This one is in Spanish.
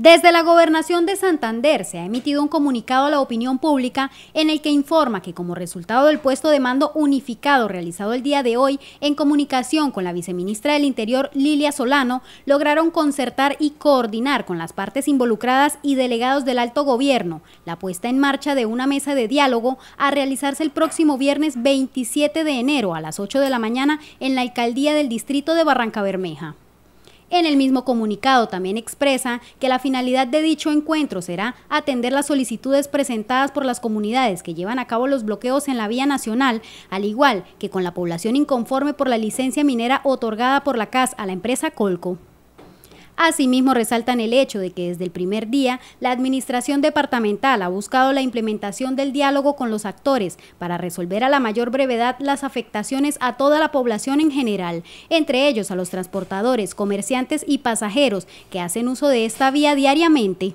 Desde la Gobernación de Santander se ha emitido un comunicado a la opinión pública en el que informa que como resultado del puesto de mando unificado realizado el día de hoy en comunicación con la viceministra del Interior Lilia Solano, lograron concertar y coordinar con las partes involucradas y delegados del alto gobierno la puesta en marcha de una mesa de diálogo a realizarse el próximo viernes 27 de enero a las 8 de la mañana en la alcaldía del distrito de Barranca Bermeja. En el mismo comunicado también expresa que la finalidad de dicho encuentro será atender las solicitudes presentadas por las comunidades que llevan a cabo los bloqueos en la vía nacional, al igual que con la población inconforme por la licencia minera otorgada por la CAS a la empresa Colco. Asimismo, resaltan el hecho de que desde el primer día la Administración Departamental ha buscado la implementación del diálogo con los actores para resolver a la mayor brevedad las afectaciones a toda la población en general, entre ellos a los transportadores, comerciantes y pasajeros que hacen uso de esta vía diariamente.